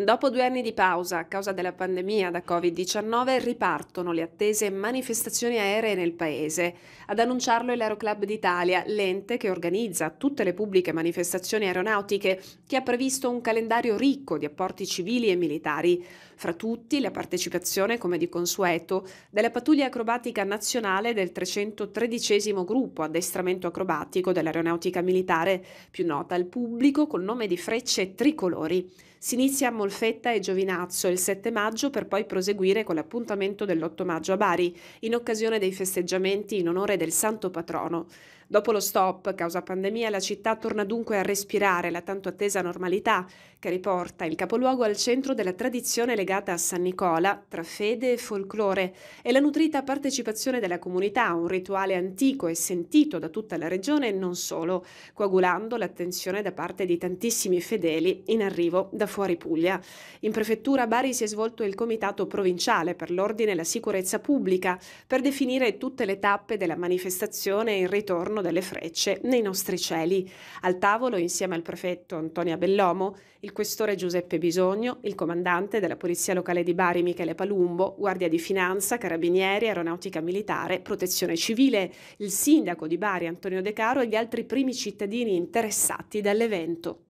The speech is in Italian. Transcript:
Dopo due anni di pausa a causa della pandemia da Covid-19 ripartono le attese manifestazioni aeree nel paese. Ad annunciarlo è l'Aeroclub d'Italia, l'ente che organizza tutte le pubbliche manifestazioni aeronautiche, che ha previsto un calendario ricco di apporti civili e militari. Fra tutti la partecipazione, come di consueto, della pattuglia acrobatica nazionale del 313 gruppo addestramento acrobatico dell'aeronautica militare, più nota al pubblico col nome di frecce tricolori. Si inizia a Molfetta e Giovinazzo il 7 maggio per poi proseguire con l'appuntamento dell'8 maggio a Bari, in occasione dei festeggiamenti in onore del santo patrono. Dopo lo stop causa pandemia, la città torna dunque a respirare la tanto attesa normalità che riporta il capoluogo al centro della tradizione legata a San Nicola tra fede e folklore e la nutrita partecipazione della comunità, un rituale antico e sentito da tutta la regione e non solo, coagulando l'attenzione da parte di tantissimi fedeli in arrivo da fuori Puglia. In prefettura Bari si è svolto il comitato provinciale per l'ordine e la sicurezza pubblica per definire tutte le tappe della manifestazione e il ritorno ritorno delle frecce nei nostri cieli. Al tavolo, insieme al prefetto Antonia Bellomo, il questore Giuseppe Bisogno, il comandante della Polizia Locale di Bari Michele Palumbo, Guardia di Finanza, Carabinieri, Aeronautica Militare, Protezione Civile, il sindaco di Bari Antonio De Caro e gli altri primi cittadini interessati dall'evento.